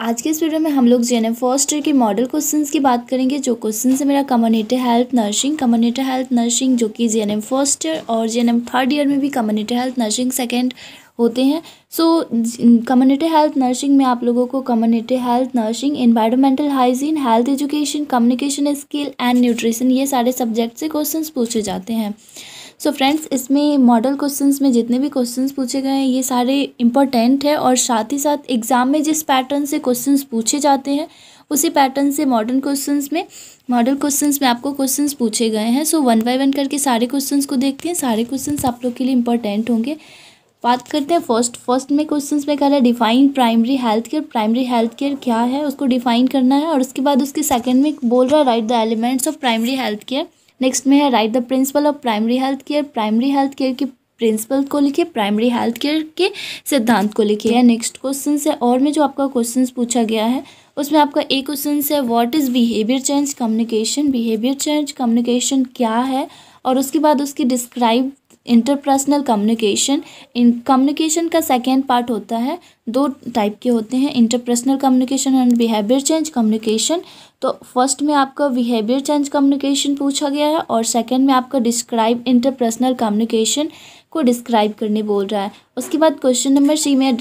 आज के इस वीडियो में हम लोग फर्स्ट फॉस्टर के मॉडल क्वेश्चंस की बात करेंगे जो क्वेश्चन है मेरा community health nursing community health nursing जो कि फर्स्ट फॉस्टर और एम थर्ड ईयर में भी कम्युनिटी हेल्थ नर्सिंग सेकेंड होते हैं सो कम्युनिटी हेल्थ नर्सिंग में आप लोगों को community health nursing environmental hygiene health education communication skill and nutrition ये सारे सब्जेक्ट से क्वेश्चन पूछे जाते हैं सो फ्रेंड्स इसमें मॉडल क्वेश्चंस में जितने भी क्वेश्चंस पूछे गए हैं ये सारे इंपॉर्टेंट है और साथ ही साथ एग्ज़ाम में जिस पैटर्न से क्वेश्चंस पूछे जाते हैं उसी पैटर्न से मॉडर्न क्वेश्चंस में मॉडल क्वेश्चंस में आपको क्वेश्चंस पूछे गए हैं सो वन बाय वन करके सारे क्वेश्चंस को देखते हैं सारे क्वेश्चन आप लोग के लिए इंपॉर्टेंट होंगे बात करते हैं फर्स्ट फर्स्ट में क्वेश्चंस में कह रहा है define primary health care primary health care क्या है उसको डिफाइन करना है और उसके बाद उसके सेकंड में बोल रहा है write the elements of primary health care next में है write the principle of primary health care primary health care की प्रिंसिपल को लिखिए प्राइमरी हेल्थ केयर के सिद्धांत को लिखिए है नेक्स्ट क्वेश्चन है और में जो आपका क्वेश्चन पूछा गया है उसमें आपका एक क्वेश्चन है what is behaviour change communication behaviour change communication क्या है और उसके बाद उसकी डिस्क्राइब इंटरपर्सनल कम्युनिकेशन इन कम्युनिकेशन का सेकेंड पार्ट होता है दो टाइप के होते हैं interpersonal communication and behaviour change communication तो फर्स्ट में आपका बिहेवियर चेंज कम्युनिकेशन पूछा गया है और सेकेंड में आपका डिस्क्राइब इंटरपर्सनल कम्युनिकेशन को डिस्क्राइब करने बोल रहा है उसके बाद क्वेश्चन नंबर सी में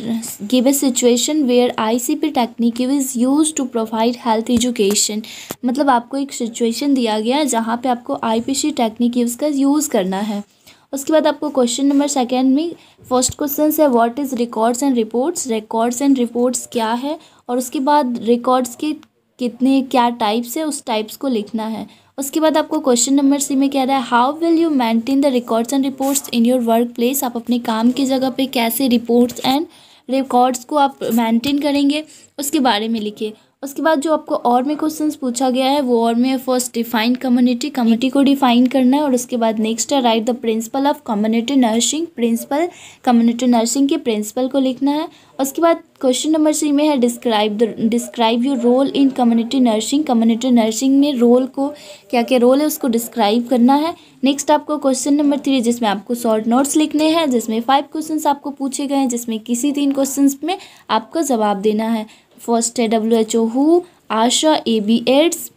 give a situation where I C P technique is use to provide health education मतलब आपको एक सिचुएशन दिया गया है जहाँ पे आपको आई पी सी टेक्निक का यूज़ करना है उसके बाद आपको क्वेश्चन नंबर सेकेंड में फर्स्ट क्वेश्चन है what is records and reports records and reports क्या है और उसके बाद रिकॉर्ड्स के कितने क्या टाइप्स है उस टाइप्स को लिखना है उसके बाद आपको क्वेश्चन नंबर सी में कह रहा है how will you maintain the records and reports in your work place आप अपने काम की जगह पे कैसे रिपोर्ट्स एंड रिकॉर्ड्स को आप मेंटेन करेंगे उसके बारे में लिखिए उसके बाद जो आपको और में क्वेश्चंस पूछा गया है वो और में फर्स्ट डिफाइन कम्युनिटी कम्युनिटी को डिफाइन करना है और उसके बाद नेक्स्ट है write the principle of community nursing principle community nursing के प्रिंसिपल को लिखना है उसके बाद क्वेश्चन नंबर सी में है describe the describe your role in community nursing community nursing में रोल को क्या क्या रोल है उसको डिस्क्राइब करना है नेक्स्ट आपको क्वेश्चन नंबर थ्री जिसमें आपको शॉर्ट नोट्स लिखने हैं जिसमें फाइव क्वेश्चंस आपको पूछे गए हैं जिसमें किसी तीन क्वेश्चंस में आपको जवाब देना है फर्स्ट है W H O who ASHA A B AIDS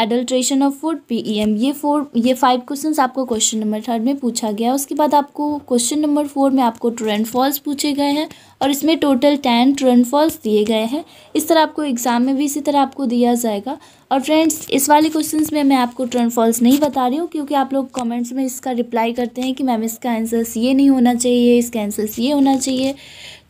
adulteration of food P E M ये फोर ये फाइव क्वेश्चंस आपको क्वेश्चन नंबर थर्ड में पूछा गया उसके बाद आपको क्वेश्चन नंबर फोर में आपको ट्रू एंड फॉल्स पूछे गए हैं और इसमें total ten true and false दिए गए हैं इस तरह आपको एग्जाम में भी इसी तरह आपको दिया जाएगा और फ्रेंड्स इस वाले क्वेश्चन में मैं आपको ट्रू एंड फॉल्स नहीं बता रही हूँ क्योंकि आप लोग कॉमेंट्स में इसका रिप्लाई करते हैं कि मैम इसका आंसर्स ये नहीं होना चाहिए इसका आंसर्स ये होना चाहिए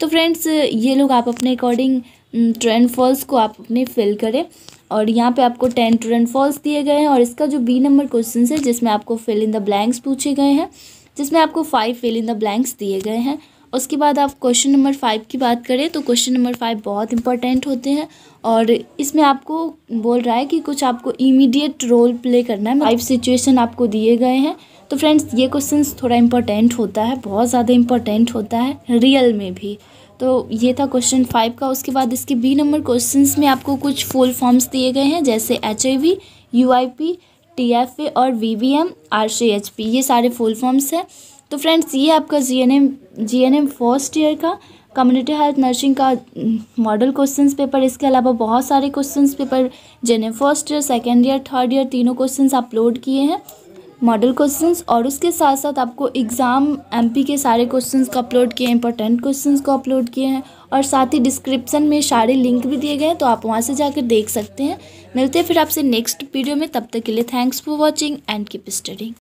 तो फ्रेंड्स ये लोग आप अपने अकॉर्डिंग ट्रेंड फॉल्स को आप अपने फिल करें और यहाँ पे आपको टेन ट्रेंड फॉल्स दिए गए हैं और इसका जो बी नंबर क्वेश्चन है जिसमें आपको फिल इन द ब्लैंक्स पूछे गए हैं जिसमें आपको five fill in the blanks दिए गए हैं उसके बाद आप क्वेश्चन नंबर फाइव की बात करें तो क्वेश्चन नंबर फाइव बहुत इंपॉर्टेंट होते हैं और इसमें आपको बोल रहा है कि कुछ आपको इमीडिएट रोल प्ले करना है फाइव सिचुएशन आपको दिए गए हैं तो फ्रेंड्स ये क्वेश्चन थोड़ा इंपॉर्टेंट होता है बहुत ज़्यादा इंपॉर्टेंट होता है रियल में भी तो ये था क्वेश्चन फाइव का उसके बाद इसके बी नंबर क्वेश्चंस में आपको कुछ फुल फॉर्म्स दिए गए हैं जैसे H I V U I P T F A और V V M R C H P ये सारे फुल फॉर्म्स हैं तो फ्रेंड्स ये आपका G N M G N M first year का कम्युनिटी हेल्थ नर्सिंग का मॉडल क्वेश्चन पेपर इसके अलावा बहुत सारे क्वेश्चन पेपर जिन्हें first year second year third year तीनों क्वेश्चन अपलोड किए हैं मॉडल क्वेश्चंस और उसके साथ साथ आपको एग्ज़ाम एमपी के सारे क्वेश्चंस को अपलोड किए हैं इंपॉर्टेंट क्वेश्चंस को अपलोड किए हैं और साथ ही डिस्क्रिप्शन में सारे लिंक भी दिए गए हैं तो आप वहाँ से जाकर देख सकते हैं मिलते हैं फिर आपसे नेक्स्ट वीडियो में तब तक के लिए thanks for watching and keep studying